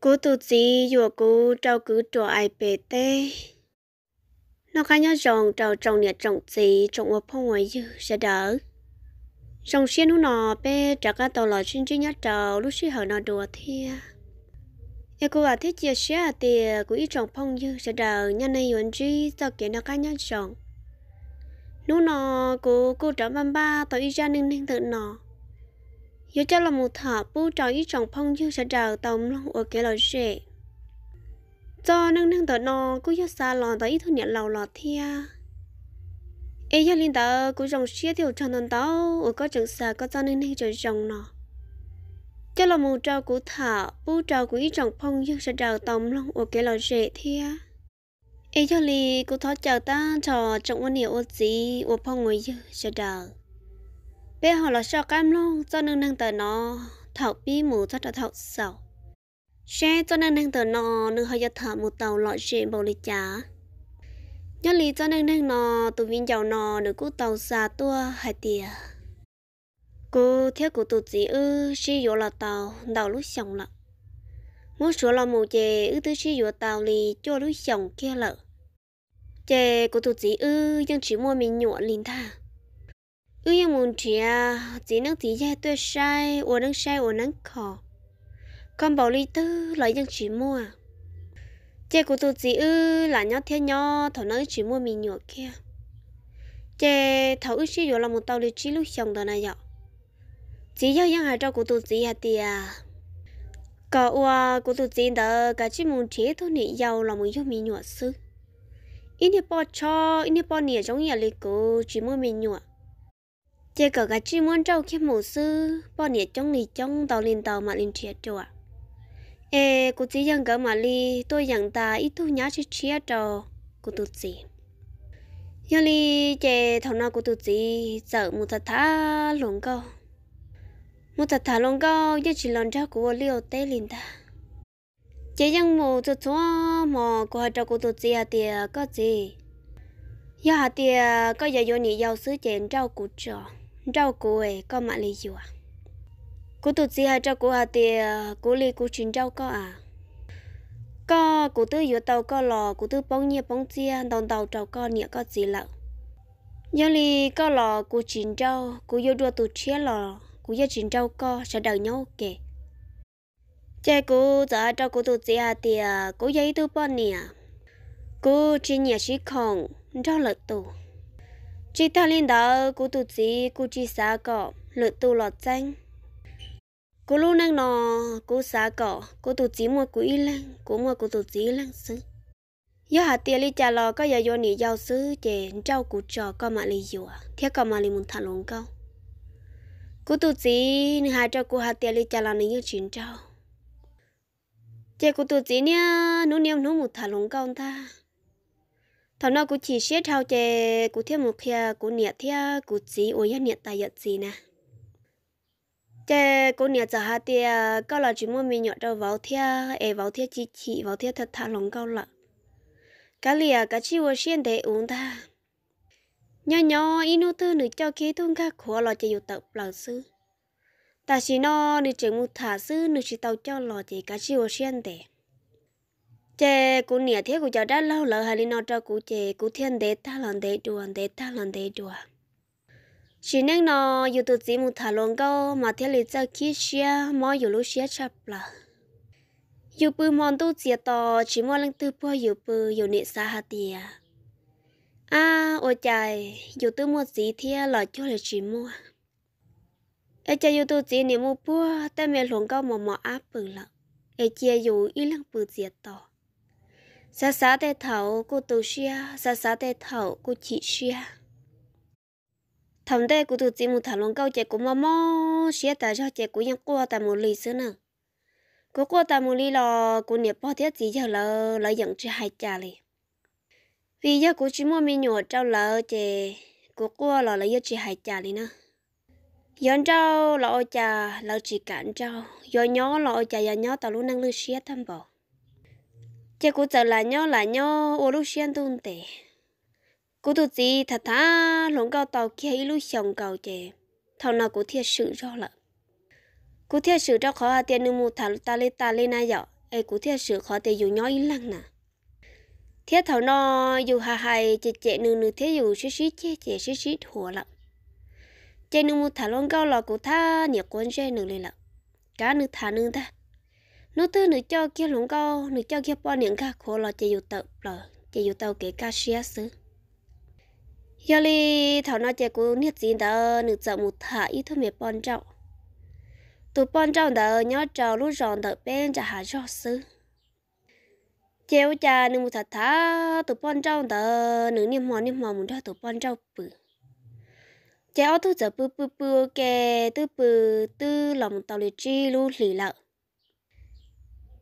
cô tu chỉ dù cô trâu cứ trò ai bề tê nó khá nhớ rồng trâu trồng nhiệt trồng chỉ trồng ở phong ngoài dư sẽ đỡ rồng xiên hú nọ bê trả cá tàu lò xin chứ nhớ trâu lúc xí hở nó đùa thia e cô à thiết chia sẻ à thì cô ít trồng phong dư sẽ đỡ nhân này yến chi sao kể nó khá nhớ rồng nú nọ cú cô trở ba ba tàu ít ra ninh ninh tự nọ yếu cho là một thợ bu trò ý trọng phong như sẽ trở tầm lòng ở cái lời rể cho nâng nâng tờ nó cũng yếu xa lòn tờ ít thu nhận lầu lò thia ấy cho linh tờ cũng rồng xia tiểu tròn tần tàu ở có trường xa có cho nâng nâng trời rồng nọ cho là một trò của thợ bu trò của ý trọng phong như sẽ trở tầm lòng ở cái lời rể thia ấy cho lì cũng thọ chờ ta trò trọng quan niệm ô gì ô phong người như sẽ trở bé họ là cho cam luôn cho nên nâng tờ nó thảo bi mù cho tờ thảo sầu xe cho nên nâng tờ nó nâng hơi giờ thở một tàu lọ xe bầu lì chả nhớ lý cho nên nâng nó tụi viên giàu nó được cú tàu xa tua hai tìa cô theo của tụi chị ư xí dỗ là tàu đầu lúc xong lận muốn sửa là mù chè ư tư xí dỗ tàu lì cho lúc xong kia lợ chè của tụi chị ư nhưng chỉ mua mình nhụa linh tha tôi yêu muốn chị chỉ chị nâng chị dạy tôi sai ủa nâng sai ủa nâng khó con bảo lý tư lấy dân chị mua à? chị của tôi chị ư là nhó thế nhó thảo nâng chị mua mì nhựa kia chị thảo ư chị rồi là một tàu lý chị lúc chồng đó này vậy chỉ yêu dân hai cho của tôi chị à tìa cả ua của tôi chị đó cả chị muốn chị thôi nị giàu là một yêu mì nhựa sư ít nhất bỏ cho ít nhất bỏ nịa giống như là cổ chỉ mua mì nhựa chỉ có cái chuyên môn trâu khi mổ sư bao nhiêu trong này trong tàu lên tàu mà lên chia cho à ê cô chỉ rằng cái mà li tôi rằng ta ít thu nhá chỉ chia cho cô tụt gì giờ li chỉ thằng nào cô tụt gì sợ một thật thà lồng câu một thật thà lồng câu giờ chỉ lần cho cô liều tê lên ta chỉ rằng một chút xóa mà cô hai cho cô tụt gì à thì có gì giờ thì có giờ vô nhị giàu sứ chèn trâu cụ trò rau củ ấy có mà lý dụ à cú tụt gì hay rau củ hà thì ờ, cú lý cú chín rau có à có cú tư dụ tàu có lò cú tư bóng nhẹ bóng chia đồng tàu trâu có nhẹ có gì lợ do lý có lò cú chín rau cú vô đua tụt chia lò cú vô chín rau có sẽ đợi nhau kể chạy cú giờ rau cú tụt gì hà thì ờ, cú giấy tư bón nè cú chín nhẹ chỉ còn rau lợt tụt chỉ ta linh đó cụ tụ chỉ cụ chỉ xả cỏ lựa tu lọt danh cụ lúc năng nọ cụ xả cỏ cụ tụ chỉ mua cụ y lăng cụ mua cụ tụ chỉ lăng xứ do hạt tiền li trả lò có giờ vô nỉ giàu xứ chè trâu cụ trò có mà lì dùa theo có mà lì muốn thằng lỏng câu cụ tụ chỉ hai trâu cụ hạt tiền li trả lò nỉ như chín trâu chè cụ tụ chỉ nha nụ niệm nụ một thằng lỏng câu ta thảo nào cũng chỉ xét thao chè cũng thêm một kia cũng nhẹ thia cũng chỉ ôi nhẹ tài nhận gì nè chè cũng nhẹ giờ hai tia có là chỉ muốn mình nhọ đầu vào thia e vào thia chỉ chỉ vào thia thật thà lòng cao lợ gì à cái chi vô xuyên để uống ta nhỏ nhỏ inu tư nữ cho khí thun cá khổ là chỉ dụ tập lão sư ta chỉ nó nữ trưởng một thả sư nữ chỉ tàu cho lò chỉ cái chi vô xuyên để chế cú nỉa thế cú cho đã lâu lâu hà linh nó cho cú chế cú thiên đế ta lần đế đùa đế ta lần đế đùa xin nên nó dù tụt chỉ một thả lon câu mà thế lý cho khi xia mỗi dù lúc xia chập là dù bự mòn tu chia to chỉ mỗi lần tư po dù bự dù nị xa hà tia à ôi trời dù tư mua gì thế là cho là chỉ mua ai chơi dù tụt chỉ nị mua po ta mẹ lon câu mà mò áp bự lợ ai chơi dù ít lần bự chia to xa xa tê thầu cô tù xia xa xa tê thầu cô chị xia thầm tê cô tù chỉ một thằng lông câu chạy của mò mò xia tại sao chạy của nhang qua tại một lì xưa nè cô qua ta một lì lò cô niệm bao thiết gì giờ lỡ lỡ dẫn cho hai cha lì vì giờ cô chỉ mua mi nhỏ trâu lỡ chè cô qua lò lỡ giờ chỉ hai cha lì nè yon trâu lỡ cha lỡ chỉ cản trâu yon nhó lỡ cha yon nhó ta luôn năng lưu xia thăm bảo chị cô giờ là nhau là nhau ô lúc xuyên tung tệ cô tụt gì thật thà lồng cao tàu kia ít lúc chồng cầu chị thầu nào cô thiệt sự rõ lợ cô thiệt sự cho khó tiền nước một thằng ta lên ta lên ai dọ ai cô thiệt sự khó tiền dù nhói lăng nè thiết thầu nó dù hà hài chị chị nương nương thế dù xí xí chị chị xí xí thua lắm chị nương một thằng lon cao là cô tha nhiệt quân chơi nương lên lắm cá nương thà nương ta nó tư nữ cho kia lũng co nữ cho kia bao niệm ca khổ lo chạy dụ tàu là chỉ dụ tàu kể ca xia xứ giờ li thảo nó chạy cố niết gì đó nữ chợ một thả ít thôi mẹ bọn trậu tụ bọn trậu đó nhớ trầu lúc ròn đợi bên trả hà cho xứ chiều cha nữ một thả thả tụ bọn trậu đó nữ niệm mò niệm mò muốn cho tụ bọn trậu bự chế ô thu giờ bự bự bự kề tư bự tư lòng tàu lì chi lu lì lợ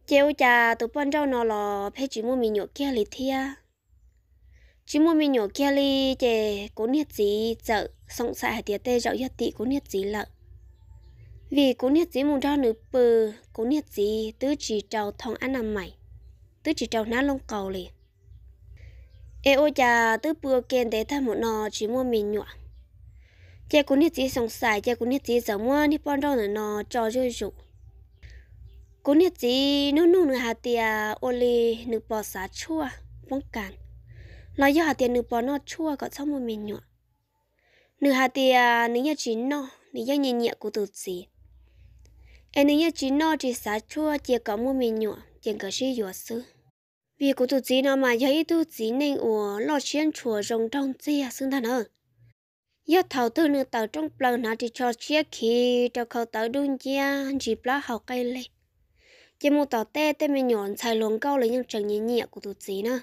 chiều cha tụi bọn cháu nó là phải chỉ mua mì nhựa kia lì thia chỉ mua mì nhựa kia lì chè cố nhiệt gì chợ xong xài hạt tiệt tê dạo nhất tị cố nhiệt gì lợ vì cố nhiệt gì muốn cho nữ bờ cố nhiệt gì tứ chỉ trầu thong ăn làm mày tứ chỉ trầu nát lông cầu liền. ê ôi cha tứ bừa kèn để thăm một nò chỉ mua mì nhựa chè cố nhiệt gì xong xài chè cố nhiệt gì giờ mua thì bọn cháu nó cho chơi rượu cú nhật gì nó nụ nửa hà tia ô li nửa bò xá chua bông vâng cản nói do hà tia nửa bò nó chua có trong một mình nhọ nửa hà tia nửa nhà chín nó nửa do nhẹ nhẹ của tổ gì em nửa nhà chín nó chỉ xá chua chỉ có một mình nhọ chỉ có sự yếu sư vì của tổ gì nó mà do ít tụt gì nên ủa lo chuyện chùa rồng trong gì à xưng thân hơn giờ thầu tư nửa tàu trong bờ nó thì cho chia khi cho khẩu tàu đun chia chỉ bá học cây lên chỉ một tỏ té té mình nhọn xài lồng câu lấy những trần nhẹ nhẹ của tụi chị nữa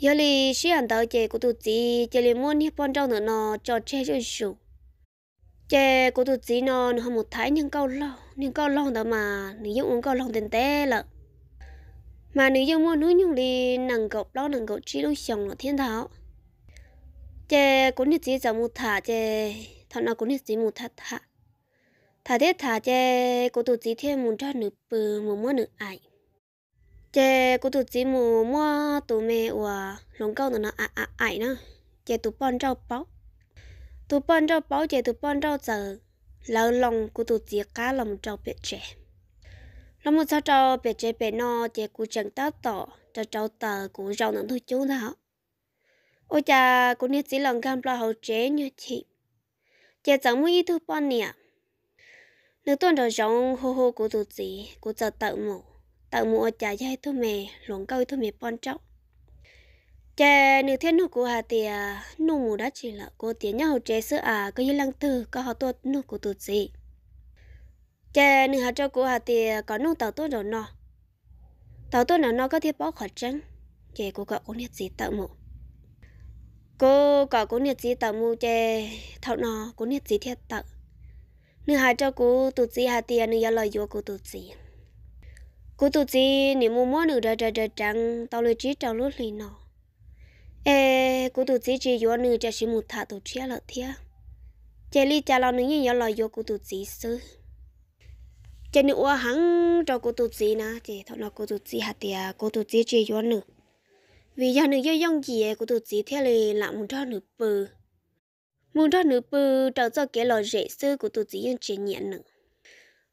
giờ thì xí hẳn tàu chè của tụi chị chỉ lì muốn hiếp bọn trâu nữa nó cho che cho chủ chè của tụi chị nó nó một thái những câu lo những câu lo đó mà nữ dân uống câu lo tên té lợ mà nữ dân muốn núi nhung đi nàng cậu đó nàng cậu chỉ đôi chồng là thiên thảo chè của như chị giờ một thả chè thằng nào cũng như chị một thả thả thà thế thà chê cô tụt chỉ thêm muốn cho nữ bờ một mua nữ ai chê cô tụt chỉ một mua tụ mẹ và lồng câu nó à à ai nữa chê tụ bọn trâu báo tụ bọn trâu báo chê tụ bọn trâu giờ lỡ lòng cô tụt chỉ cá lòng trâu bẹt chè lòng một sao trâu bẹt chè bẹt no chê cô chẳng tao tỏ cho trâu tờ cô rau nó thôi chú nào ôi cha cô nhớ chỉ lòng gan bao hậu chế như chị chê chẳng muốn ý thứ bọn nè nếu tuần đầu giống hô hô của tụi chị của giờ tạo mù tạo mù ở chả dây thôi mẹ luồng câu thôi mẹ bon trọng chè nữ thiên nữ của hà tìa à, nụ mù đã chỉ là cô tiến nhau trẻ sữa à có như lăng từ có họ tuột nụ của tụi chị chè nữ hà cho của hà tìa à, có nụ tàu tốt rồi nọ tàu tốt nào nó có thể bỏ khỏi trắng chè của cậu cũng nhiệt gì tạo mù cô có cũng nhiệt gì tạo mù chè thảo nó cũng nhiệt gì thiệt tạo nữ hai cho cô tụt gì hà tiền nữ yêu lời vô cô tụt gì cô tụt gì nếu mua mua nữ ra ra ra tao lấy chỉ trong lúc này nọ ê cô tụt gì chỉ vô nữ cho chỉ một thà tụt chia lợi thia chỉ li cha lão nữ như yêu lời vô cô tụt gì sư chỉ nữ oa hắn cho cô tụt gì nè chỉ thọ nó cô tụt gì hà tiền cô tụt gì chỉ vô nữ vì giờ nữ yêu dòng gì cô tụt gì theo lời làm một trò nữ bự muốn ra nữ bự trở cho cái lò rễ sư của tổ chỉ yên nhận nhện nữa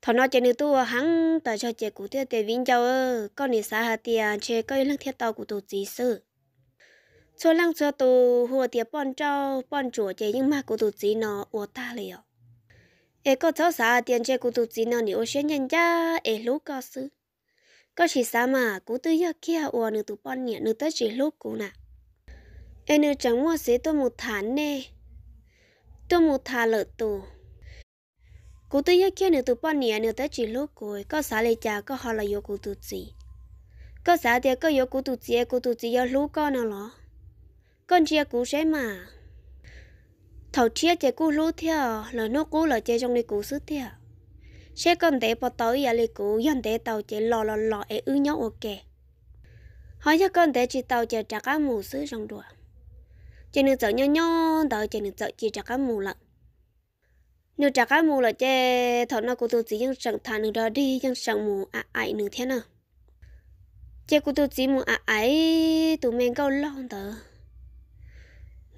thọ nói chơi nữ tu hắn tại cho chơi của tiêu tiền vinh châu ơ con này xa hà tiền à, chơi coi lăng thiết tàu của tổ chỉ sư cho lăng cho tụ hùa tiền bọn trâu bọn chùa chơi nhưng mà của tổ chỉ nó ủa ta liền ê có cháu xa tiền à, chơi của tổ chỉ nó nếu xuyên nhân ra ê lú có sư có chỉ xa mà cụ tư giờ kia ủa nữ tụ bọn nhện nữ tới chỉ lúc cụ nè ê nữ chẳng mua sẽ tôi một tháng nè tôi một thà lợ tù cô tôi nhớ kia nửa tụ bao nhiêu, nửa tới chỉ lúc cuối có xả lấy cha có họ là yêu cô tụ gì có xả thì có yêu cô tụ gì cô tụ gì yêu lúc con nào lo con chia cú sẽ mà thầu chia chơi cú lúc theo là nó cú là chơi trong đi cú sức theo sẽ con để bỏ tới giờ lấy cú dần để tàu chơi lò lò lò ấy ư nhau ok hỏi cho con để chỉ tàu chơi trả cá mù sức trong đùa chỉ nên sợ nhau nhau đó chỉ nên sợ chỉ trả cá mù lận nếu trả cá mù là chê thọ nó cô tôi chỉ những sẵn thà nữa đó đi những sẵn mù à ai nữa thế nào chê cô tôi chỉ mù à ai tụi mình câu lo đó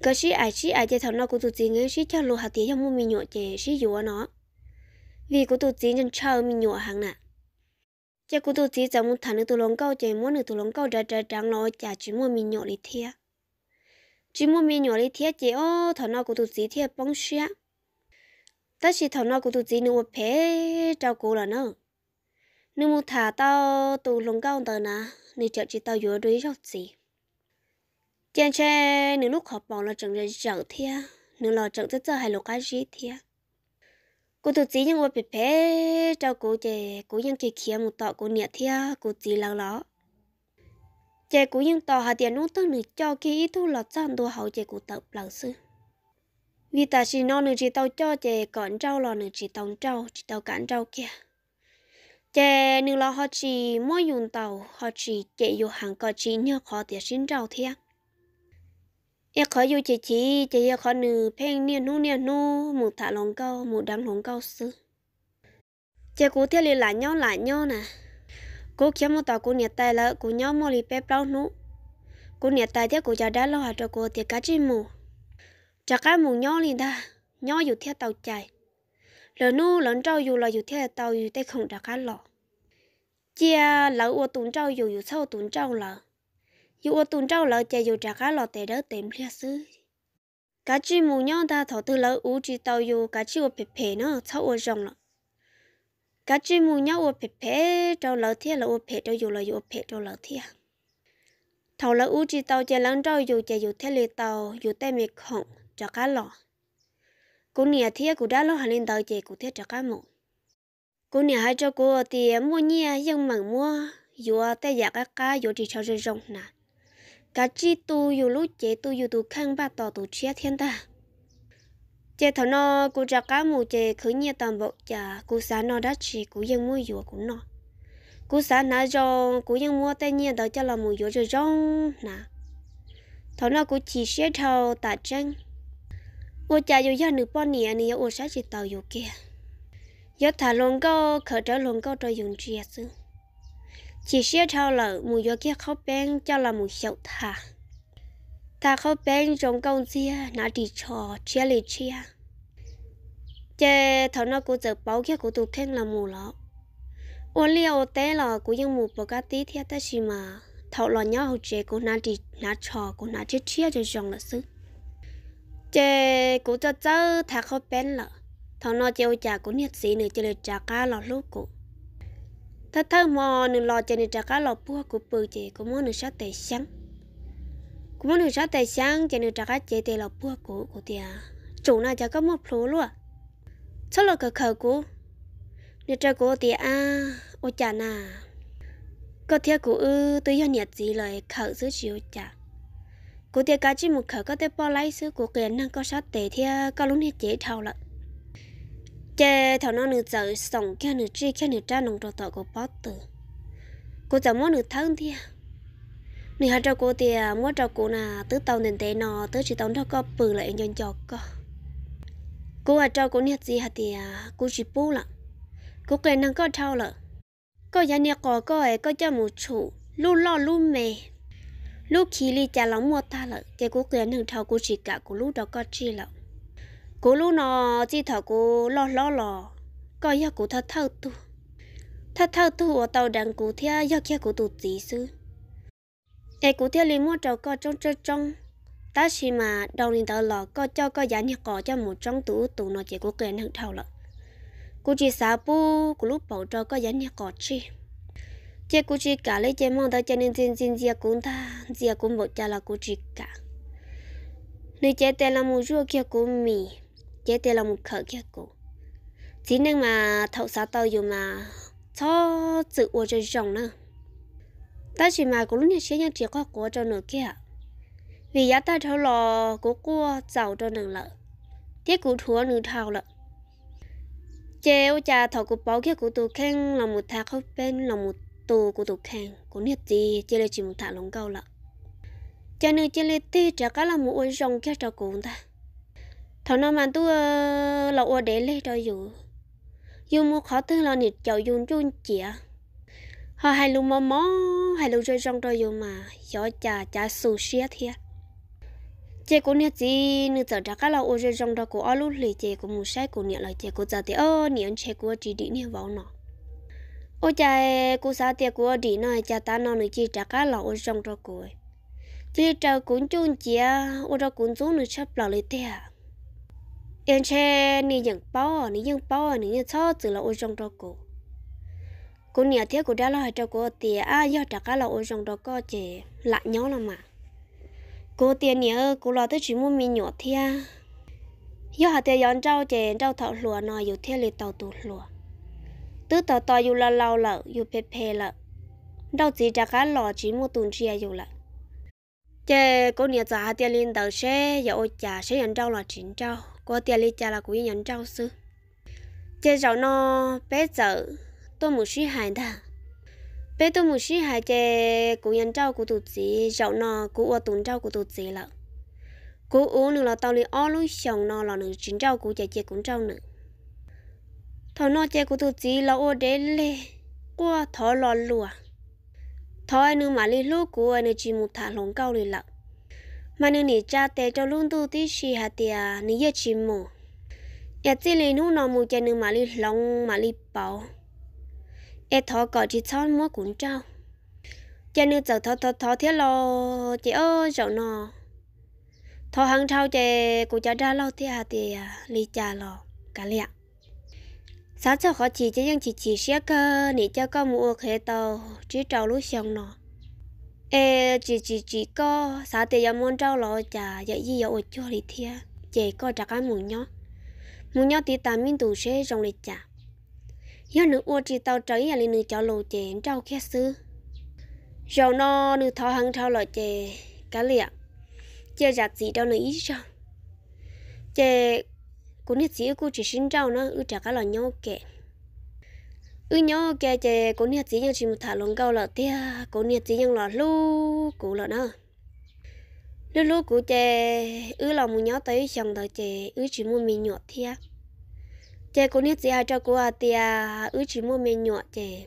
cái gì ai gì ai chê thọ nó cô tôi chỉ nghe sĩ cho lô hạt tía cho mua mình nhọ chê sĩ dụ nó vì cô tôi chỉ nhân chờ mình nhọ hàng nè chê cô tôi chỉ giờ muốn thằng nữa tụi lông câu chê muốn nữa tụi lông câu trả trả trắng lo trả chỉ mua mình nhọ đi thiệt chỉ muốn mình nhỏ đi thiết chế ô thằng nào cũng tụt gì thiết bóng xia tất nhiên thằng nào cũng tụt gì nữa phê trao cô là nó nếu muốn thả tao tụ lồng cao tờ nà nếu chợ chỉ tao vừa đuổi cho gì trên xe nếu lúc học bỏ là chẳng ra chợ thia nếu là chẳng rất giờ hay lục cái gì thia cô tụt gì nhưng mà bị phê trao cô chè cô nhưng kia kia một tọ cô nhẹ thia cô gì lâu lắm chế cũng những tàu hạt tiền nút tân nữ cho khi ít thu lọt sang đồ hậu chế của tập lão sư vì ta chỉ nó nữa chỉ tao cho chế còn trâu lò nữa chỉ tông trâu chỉ tao cản trâu kia chế nữa là họ chỉ mỗi dùng tàu họ chỉ chế dù hàng có chỉ nhớ khó tiền xin trâu thiệt yêu khó yêu chế chỉ chế yêu khó nữ phèn niên nu niên nu một thả lòng câu một đám lòng câu sư chế cú thiết liền lại nhau lại nè cô kiếm một tàu cô nhiệt tài là cô nhau mua lì bếp bao nụ cô nhiệt tài thế cô chả đã lo hạt cho cô thì cá chim mù cha cá mù nhau liền ta nhau dù theo tàu chạy rồi nu lớn trâu dù là dù theo tàu dù tay không chả cá lọ chia lỡ ô tuần trâu dù dù sau tuần trâu lỡ dù ô tún trâu lỡ chả dù chả cá lọ tệ đỡ tìm lia sư cá chim mù nhau ta thọ tư lỡ u chi tàu dù cá chim ô phe phe nó sau ô rồng lợ cá chim mù nhau ô phê phê trâu lẩu thiệt là ô phê trâu dù là dù phê trâu lẩu thiệt thầu là u chỉ tàu chè lăng trâu dù chè dù thế lì tàu dù tay mệt khổng cho cá lọ Cú nè thiệt cú đã lo hành lên tàu chè cô thiệt cho cá mù Cú nè hai cho cú thì mua nhia nhưng mà mua dù tay giả cá cá dù chỉ cho rơi rộng nè cá chi tu dù lúc chế tu dù tu khang ba tàu tu chia thiên ta chế thọ nó cô cho cá mù chế khứ nhiệt toàn bộ chả cô xã nó đã chỉ cô yên mua dừa cũng nó cô xã nó cho cô yên mua tay nhiên đó cho là mù dừa cho rong nè thọ nó cô chỉ sẽ thầu tạ tranh ô chả dù gia nữ bọn anh nè ô xã chỉ tàu dù kia giờ thả lồng câu khởi trở lồng câu cho dùng chia chứ chỉ sẽ thầu là mù dừa kia khóc bén cho là mù sẹo thả ta có bên trong công chia nó đi trò chia lì chia chế thằng nó cũng giờ bảo kia cũng tụt thêm là mù lọ ô liều té là cũng ยัง mù bảo cái tí thiết ta chỉ mà thầu lọ nhau hậu chế cũng nó đi nó trò cũng nó chết chia cho dòng là sư chế cũng cho cháu ta có bên lọ, thằng nó chơi chả cũng nhiệt sĩ nữa chơi chả cá lọ lúc cũng ta thơ mò nửa lọ chơi chả cá lọ bua cũng bự chế cũng muốn nửa sát tệ sáng cũng muốn cho tài sáng cho nên chắc chế tài là bua cũ của tia chủ nào cho có một phố luôn cho là cờ cờ cũ nên cho cũ tia à ô chả na, có tia cũ ư tôi yêu nhiệt gì lời khẩu giữ chiếu chả cũ tia cá chỉ một khẩu có thể bỏ lấy sứ của kiện năng có sát tệ tia có lúc này chế thầu lận chế thầu nó nửa giờ sống kia nửa chi kia nửa cha nông trò tọt của bót tử cô chẳng muốn nửa thân tia nị hả cho cô thì mua cho cô là tứ tàu nền tế nó tứ chỉ tàu cho có bự lại nhân cho cô cô à cho cô nhiệt gì hả thì à, cô chỉ bù lận cô kể năng có thao lận cô nhà nhà có cô ấy có cho một chủ lu lo lu mè lu khí li cha lắm mua ta lận cái cô kể năng thao cô chỉ cả cô lu đó có chi lận cô lu nó chỉ thao cô lo lo lo có ya cô thao thao tu thao thao tu ở tàu đằng cô thea ya kia cô tu tí xứ ai cũng theo liền mua trầu co trong chơi trong ta chỉ mà đồng liền tờ lọ co cho co giá nhà cỏ cho một trong tủ tủ nó chỉ có kèn hực thầu lợ cô chỉ xả bu của lúc bảo trầu co giá nhà cỏ chi chị cô chỉ cả lấy chị mong ta cho nên xin xin dìa cũng ta dìa cũng một cha là cô chỉ cả nên chị tên là một rùa kia của mì chị tên là một khở kia của chỉ nên mà thậu xả tao dù mà cho sự ủa cho chồng nữa ta chỉ mà cũng như xí nhân chỉ có của cho nửa kia vì giá ta thấu lò của cua giàu cho nửa lợ tiếc cụ thua nửa thảo lợ ô cha thọ cụ bảo kia cụ tụ khen là một thạc không bên là một tù cụ tụ khen cũng nhiệt gì chỉ là chỉ một thạc lồng câu lợ cha nửa chỉ là ti trả cả là một ôi rồng kia cho cụ ta thọ nó mà tu là ô để lấy cho dù dù mua khó thương là nhiệt chậu dùng chung chĩa họ hai lúc mò mò hai lúc rơi rong rồi dùng mà gió chả chả sù xia thiệt chế cũng nhớ gì nữa giờ đã các lão ô rơi rong đó của ở lúc lì chị cũng muốn sai cũng nhớ là chị cũng giờ thì ơ nhớ chế của chỉ đi nhớ vào nó ô cha cô sao thì cô đi nói cha ta nó nữa chỉ đã các lão ô rong đó của chị chờ cũng chun chị ô đó cũng xuống nữa sắp lão lấy tiệc yên chế ni những bao ni những bao ni những cho từ là ô rong đó của cô nhà thế cô đã lo cho cô tiền à do trả cá là ôi rồng đó có chị lại nhớ là mà cô tiền nhớ cô lo tới chỉ muốn mình nhỏ thế do hạt tiền dọn trâu chị trâu thọ lúa nồi dù thế lì tàu tụt lúa tứ tờ tờ dù là lâu lợ dù phe phe lợ đâu chỉ trả cá lò chỉ muốn tuần chia à dù lợ chị cô nhà trả hạt tiền lên tàu xe giờ ôi trả xe nhận trâu là chín trâu cô tiền lên trả là cũng nhận trâu sư chị cháu nó bé sợ tôi muốn suy hại đó bé tôi muốn suy hại chè cụ nhân trâu của tụt gì rậu nó cụ ở tụn trâu của tụt gì lợ cụ uống nữa là tao liền ó luôn sòng nó là nữa chín trâu của chị chị cũng trâu nữa thọ nó chè của tụt gì là ở đây lê qua thọ lò lùa anh nữa mà li lúc cụ ai nữa chỉ một thằng lồng cao liền là, mà nữa nỉ cha để cho luôn tu tí xì hạt tìa à, nỉ giờ chỉ mù 也只能弄那木家能买哩龙买哩包。e thọ có chỉ cho mua cũng trao cha nữ giờ thọ thọ thọ thế lo chị ơi rộng nọ thọ hàng trao chị cụ cha ra lo thế à thì à, lì cha lo cả lẹ sáng cho họ chỉ cho những chỉ chỉ xe cơ nị cho có mua khế tàu chỉ trao lúc xong nọ e chỉ chỉ chỉ có sáng thì giờ muốn trao lo chả giờ gì giờ ôi cho lì thế chị có trả cái mùng nhó mùng nhó thì ta mình đủ xe rộng lì trả giờ nữ ô chỉ tàu trời là nữ cho lộ chén trâu kia sư rồi nó nữ thọ hàng thọ lộ chè cá liệt chè giặt gì đâu nữ ít sao chè cũng như chỉ cô chỉ sinh trâu nó ư trả cá lò nhau kệ ư nhau kệ chè cũng như sĩ như chỉ một thả lồng câu lọ tia cũng như sĩ như lọ lu cũ lọ nó lúc lúc cụ chè ư lòng một nhớ tới chồng đời chè ư chỉ một mình nhọt thiệt chị cũng biết gì à? cho cô à thì à ư chỉ mua mẹ nhỏ chị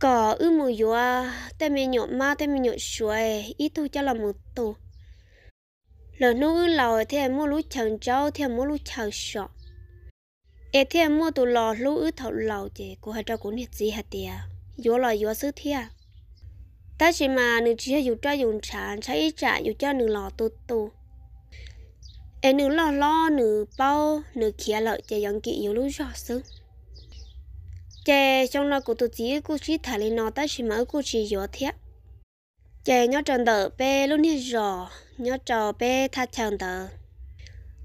có ư mua yo à tay mẹ nhỏ ma tay mẹ nhỏ xuôi ít thôi cho là một tổ lỡ nô ư lầu e, thì mua lú chẳng cháu thì mua lú chẳng sọ ê e, thì mua tụ lò lú ư thầu lâu chị cô hai cho cũng biết gì hả thì à yo là yo sứ thi à ta chỉ mà nữ chỉ dùng cho dùng chán trái trả dùng cho nữ lò tu tu em nữ lo lo nữ bao nữ kia lợi chạy giống kỹ yếu lúc rõ sư chạy trong nó của tụi chỉ cô chỉ thả lên nó ta chỉ mở cô chỉ gió thiếp chạy nhớ tròn tờ bê lúc nít rõ nhớ trò bê tha tròn tờ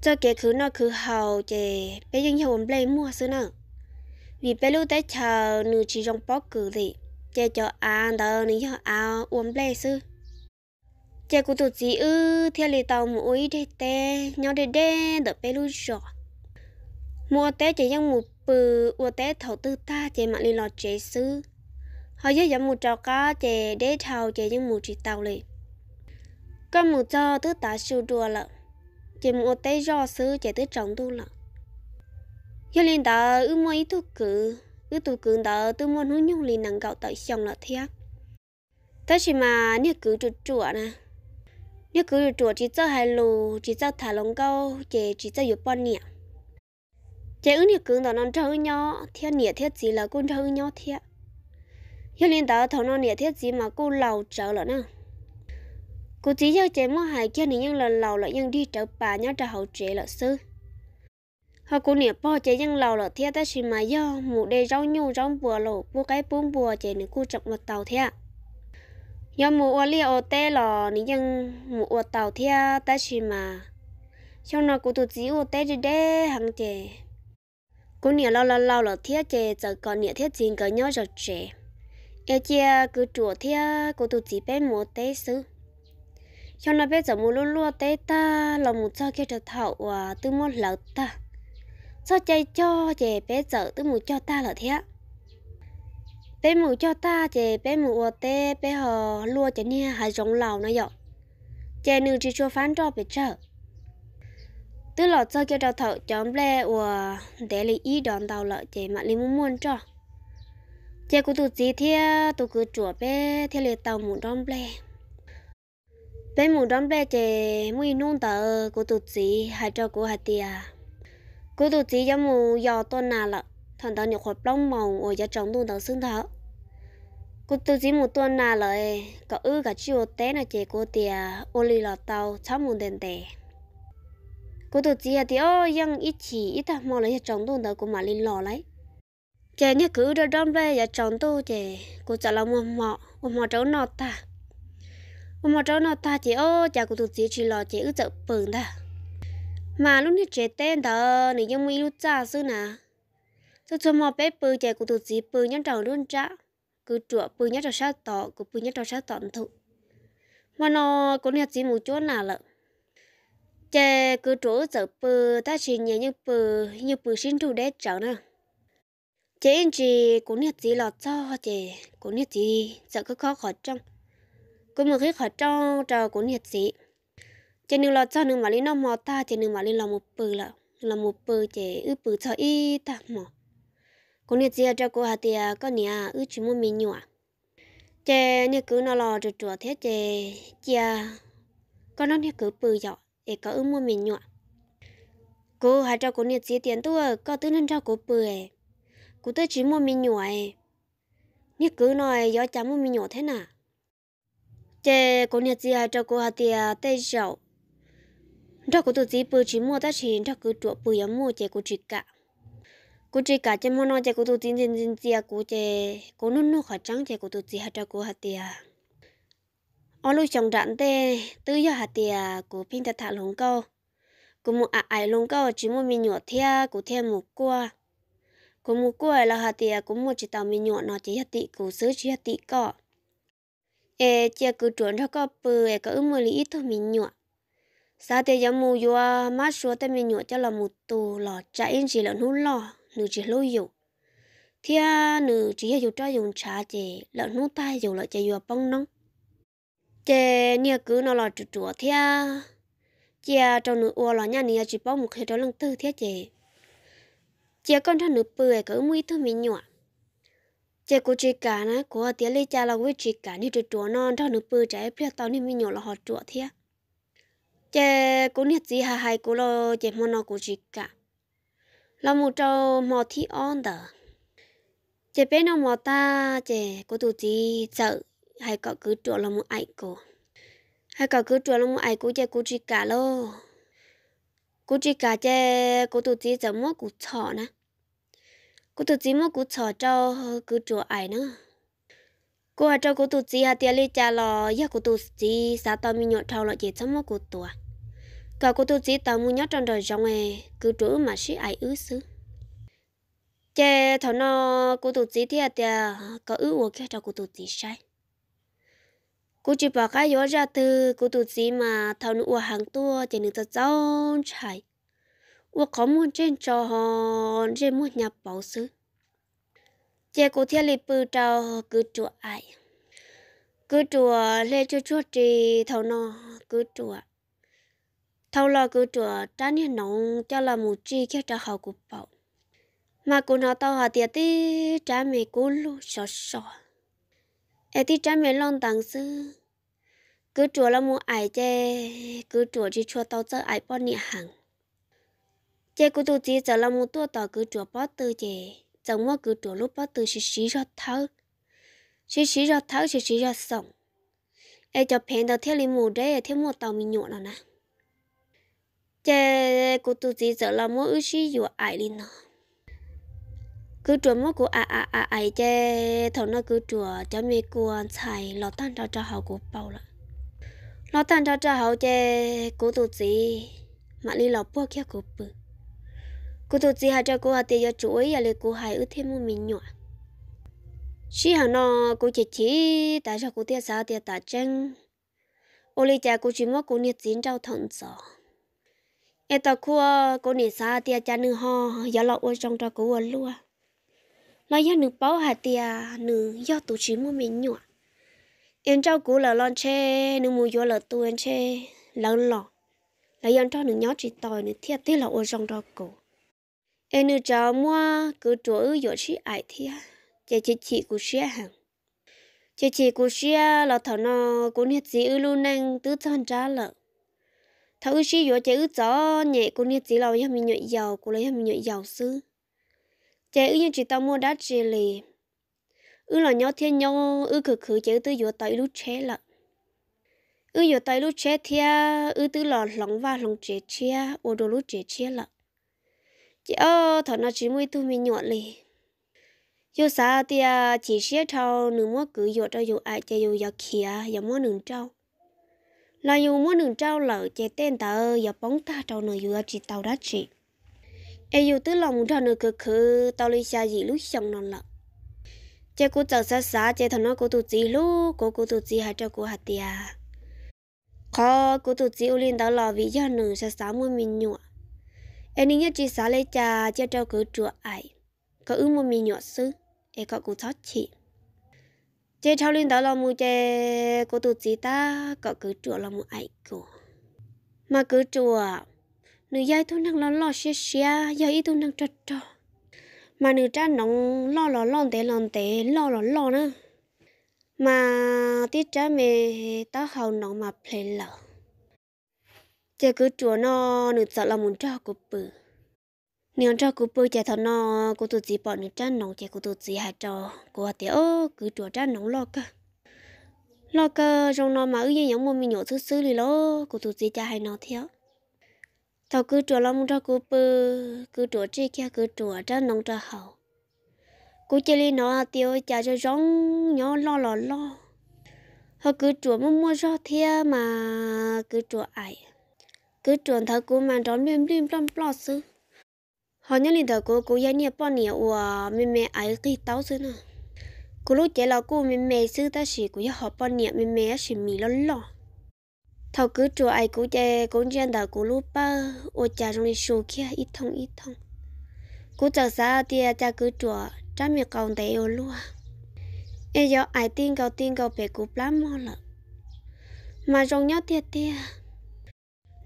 cho kẻ cứ nó cứ hầu chạy bê dân hiệu ổn bê mua sư nè vì bê lúc tới chờ nữ chỉ rong bó cử thì chạy cho an tờ nữ cho áo ổn bê sư chè cụ tụt gì ư theo lì tàu mũi đê tê nhau đê đê đỡ bé lui rõ mua té chỉ dân một bự mua té thầu tư ta chè mạng lì lọt chè sư họ dễ dàng một trò cá chè đế thầu chè dân một chỉ tàu lì con một cho tứ ta siêu đùa lợ chè mua té do sư chè tứ trọng tu lợ giờ liền đã ư mua ý tu cử ư tu cử đã tư mua núi nhung liền nặng gạo tại xong lợ thiếc tất nhiên mà nếu cứ chuột chuột nè nếu cứ chùa chỉ cho hai lù chỉ cho thả lồng câu chỉ chỉ cho dục bọn nhỉ chỉ ứng như cứng đó nó chơi nhau theo nhỉ theo gì là cũng chơi nhau theo hiện lên đó thằng nó nhỉ theo gì mà cô lầu trở lại nè cô chỉ cho chị mua hai kia này nhưng là lầu là nhưng đi trở bà nhớ trở hậu trễ là sư họ cô nhỉ bỏ chị nhưng lầu là theo ta xin mà do một đề rau nhu rau bùa lộ bùa cái bún bùa chị này cô chọc mặt tàu theo do mù ô lia ô tê lò ní dân mù ô tàu thia ta chỉ mà trong nó cũng tụt chỉ ô tê đê hàng chè cũng nhiều lâu lâu lâu là thia chè giờ còn nhiều thiết chính cái nhớ rồi chè e chia cứ chùa thia cũng tụt chỉ bé mù tê xứ cho nó bây giờ mù lúa lúa tê ta lòng mù cho kia trở thảo và tư mô lợt ta cho chạy cho chè bé giờ tư mù cho ta là thế bé mù cho ta chị bé mù ở té bé họ lua chị nha hãy rộng lão nó dọ chị nữ chỉ cho phán cho bé chợ tức là cho cho đầu thợ chọn lê ở để lý ý đòn đầu lợ chè mặt lý muốn muốn cho chè cũng tụt gì thế tụt cứ chùa bé thế lấy tàu mù đòn lê bé mù đòn lê chè mui nung tờ của tụt gì hãy cho của hạt tiề của tụt gì cho mù dò tôn nà lợ thằng đó nhiều hộp bông mỏng ở giá trống tuần đầu xương thảo cô tôi chỉ một tuần nào lại có ư cả chiều té là chị cô tìa ô li lọt tàu cháu muốn đền tè cô tôi chỉ à, thì ô ít chỉ ít thằng à, mò lại trống tuần đầu của mà lên lò lấy chị nhớ cứ ra đom về nhà trống tôi chị cô chả là mò mò mò cháu nọt ta mò cháu nọt ta chị ô chả cô tôi chỉ chỉ lò chị ư chợ bừng ta mà lúc này chị tên đó nếu như mi lúc cha xưa nào từ chỗ mò bé bự chạy của tụt dì bự nhăn trầu luôn trả. Cứ chữa bự nhăn trọng sát tỏ, cứ bự nhăn trọng sát tỏ thụ. Mà nó có nhặt dì mù chỗ nào lận. Chè cứ chỗ sợ bự ta chỉ nhẹ như bự, như bự xin thủ đế trở nè. Chè anh chị cũng nhặt dì lọt cho chè, có nhặt dì sợ cứ khó khó trong. Cứ một khi khó trong trầu có nhặt dì. Chè nương lọt cho nương mà lên nó mò ta, chè nương mà lên lọt một bự lận là một bờ trẻ ư bờ cho y ta mò cô nít chia cho cô hà tiền con nhà ước chỉ muốn mình nhua chè nè cứ nó lò rồi chùa thế chè chia con nó nè cứ bự dọ để có ước muốn mình nhua cô hà cho cô nít chia tiền tua có tư nên cho cô bự ấy cô tư chỉ muốn mình nhua ấy nè cứ nói gió chả muốn mình nhua thế nào chè cô nít chia cho cô hà tiền tay dọ cho cô tự chỉ bự chỉ mua ta chỉ cho cứ chùa bự yếm mua chè cô chỉ cả cú chỉ cả chém nó chỉ cú tu tin tin tin tia cú chỉ cú nó nó khả trắng chỉ cú tu chỉ hạt trâu cú hạt tia ở lối chồng đạn tê tư do hạt tia cú pin ta thả lồng câu cú một ạ ai lồng câu chỉ một mình nhọt thea cú thea một cua cú một cua là hạt tia cú một chỉ tàu mình nhọt nó chỉ hạt tị cú xứ chỉ hạt tị cọ ê chia cú chuẩn cho có bự ê có ước mơ lý ít thôi mình nhọt, sao thì giờ mu yo mát số tê mình nhọt cho là một tù lọ chạy chỉ là nút lọ nữ chỉ lôi dụ thì à, nữ chỉ hay dụ cho dùng trà chị lợn nút tai dụ lại chị dụ à bông nong, chị nia cứ nó là chủ chủ thì à chị trong nữ uo là nhà nia chỉ bông một khi đó lần tư thế à, chị chị con thân nữ bưởi cứ mũi thôi mình nhọ chị cô chị cả nè cô ở tiết lấy cha là với chị cả như chủ chủ non thân nữ bưởi trái biết tao nia mình nhọ là họ chủ thế chị cô nia chỉ hà hai cô lo chị muốn nó cô chị cả là một trâu mò thi on đó chế bé nó mò ta chế có tụ chỉ sợ hay có cứ chỗ là một ai cô hay có cứ chỗ là một ai cô chế cô chỉ cả lô cô chỉ cả chế có tụ chỉ sợ mất cụ thọ nè cô tụ chỉ mất cụ thọ cho cứ chỗ ai nữa cô ở cho cô tụ chỉ hạt tiền lấy trả lò, giờ cô tụ chỉ sao tao mình nhậu thâu lọ chế chấm mất cụ tuổi à? cả cô tu chỉ tao mua nhớ trong đời rộng ấy à, cứ trữ mà sĩ ai ứ xứ chè thọ nó cô tu chỉ thiệt à có ứ uổng cái cho cô tu chỉ sai cô chỉ bảo cái gió ra từ cô tu chỉ mà thọ nó uổng hàng tua chỉ nên tao trông chạy uổng có muốn trên cho hòn trên muốn nhập bảo xứ chè cô thiệt lịch bự trào cứ chùa ai cứ chùa lê chua chua trì thọ nó cứ chùa thâu lo cứ chùa trả nên nông cho là một chi khi trả hậu của bảo mà cô nó tao hà tiệt tí trả mẹ cô lu sợ sợ em tí trả mẹ lon tàng sư cứ chùa là một ải chê cứ chùa chỉ chùa tao chơi ải bao nị hàng chê cô tu chỉ giờ là một tua tao cứ chùa bao tư chê chẳng mua cứ chùa lúc bao tư xí xí ra tháo xí xí ra tháo xí xí ra sống ai cho phèn tao theo lý mù đấy theo mua tao mình nhộn rồi nè chè cô tụ gì sợ là mỗi chi dù ai đi nó cứ chuẩn mỗi cụ à à à ai chè thầu nó cứ chuẩn cho mẹ ăn xài lọt tan cho cho hậu cụ bao lại lọt tan cho cho hậu chè cụ tụ gì mà đi lọt bao kia cô bự cô tụ gì hai cho cô hai tiền cho chủ ấy là cô hai ư thêm một mình nhọn chỉ hàng nó cô chỉ chỉ tại sao cô tiền sao tiền tại chân ô lý cha cô chỉ mất cô nhiệt chín trao thận sợ em tao cua cô nỉ xa tia cha nữ ho giờ lọ ô trong cho cô ôn luôn lo giờ nữ bảo hà tia nữ do tổ chí mua mình nhọ em trao cú là lon che nữ mua gió là tu em che lớn lọ là giờ cho nữ nhó chỉ tòi nữ thiệt tí là ô trong cho cô em nữ cháu mua cứ chỗ ư dỗ chi ải thiệt chị chị chị của hàng chị chị của xe là thằng nó cũng hết gì ư luôn năng tứ chân trả lợi thấu ư chi yo chế ư gió nhẹ cô niên chỉ lâu yếm mình nhụy giàu cô lấy yếm mình nhụy giàu sư chơi ư như chỉ tao mua đá chơi lì ư là nhau thiên nhau ư khử khử chơi ư tư yo tới lúc chế lợ ư yo tới lúc chế thia ư tư lò lỏng và lỏng chế chia ô đồ lúc chế chia lợ chế ơ thọ nó chỉ mui tu mình nhọn lì yo sa tia chỉ xế thâu nửa mua cứ yo cho yo ai chơi yo yo kia yo mua nửa trâu là dù muốn đường trao lỡ chế tên tờ giờ bóng ta trâu nở dù chỉ tàu đã chỉ em dù tư lòng trao nở cực khứ tàu lấy xa gì lúc xong non lợ chế cô chờ xa xa chế thằng nó cô tụt gì lúc cô cô tụt gì hay cho cô hạt tia khó cô tụt gì u liên tao lò vì do nở xa xa mua mình nhụa em nín nhất chỉ xa lấy trà chế trao cứ chuột ải có ư mua mình nhụa sư em có cô thoát chị chế thao linh đó là mu chế cô tu chỉ ta có cứ chùa là mu ai cô mà cứ chùa nữ giai tu năng lo lo xia xia giờ ít tu năng trật trọ mà nữ cha nóng lo lo lo té lo té lo lo lo nữa mà tiết cha mẹ ta hầu nóng mà play lợ chế cứ chùa nó nữ sợ là muốn cho cô bự nếu cho cô bơi chạy thằng nó cụ tụt gì bỏ nữa chán nóng chạy cụ tụt gì hại cho cô hạt tiểu cứ chùa chán nóng lo cơ lo cơ trong nó mà ư như những môn mình nhổ thứ xứ lì lô cụ tụt gì chạy hay nó thiếu tao cứ chùa lo muốn cho cô bơi cứ chùa chi kia cứ chùa chán nóng cho hậu cô chỉ lì nó tiêu chạy cho giống nhỏ lo lo lo họ cứ chùa mua mua cho thia mà cứ chùa ải cứ chùa thằng cụ mà đón bim bim plom plom sư họ nhớ lên đầu cô cô ya nia bọn nia wa mẹ mẹ ai cái tao xí nè cô lúc chế là cô mẹ mẹ xứ ta xí cô ya họ bọn nia mẹ mẹ xí mì lo lo thầu cứ chùa ai cô chế cô chen đầu cô lúc ba ô cha trong đi xô kia ít thông ít thông cô chờ xa thì cha cứ chùa cha mẹ còn để ô luôn ai giờ ai tin cầu tin cầu về cô plám mò lợ mà trong nhớ thiệt thiệt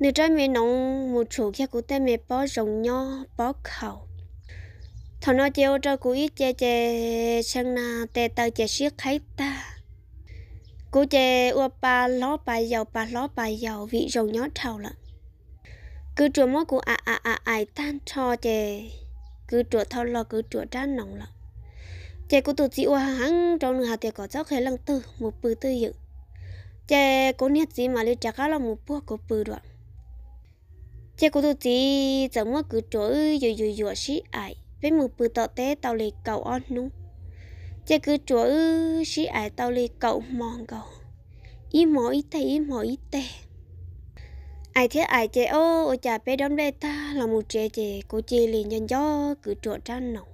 nếu trái mẹ nóng một chỗ kia của tay mẹ bỏ rồng nho bỏ khẩu thằng nó chơi cho cô ít chơi chơi sang na tê tao chơi siết thấy ta cô chơi ua ba ló ba dầu ba ló ba dầu vị rồng nhó thầu lận cứ chùa mó cô à à à ai tan cho chơi cứ chùa thao lo cứ chùa trán nòng lận chơi cô tụt chị ua hăng trong nửa hạt thì có cháu khé lăng tư một bữa tư dự chơi cô nhiệt gì mà lấy chả cá là một bữa cô bự đoạn cô cứ cứ ai, với tao tao cậu cậu cậu, mòn 这古都只怎么古着有有有是爱，为么不到得到里搞安弄？这古着是爱到里搞忙搞，一毛一袋一毛一袋。ai thế ai chế ô ô chả bé đón bé ta là một chế chế cô chế liền nhân gió cứ trộn trăn nồng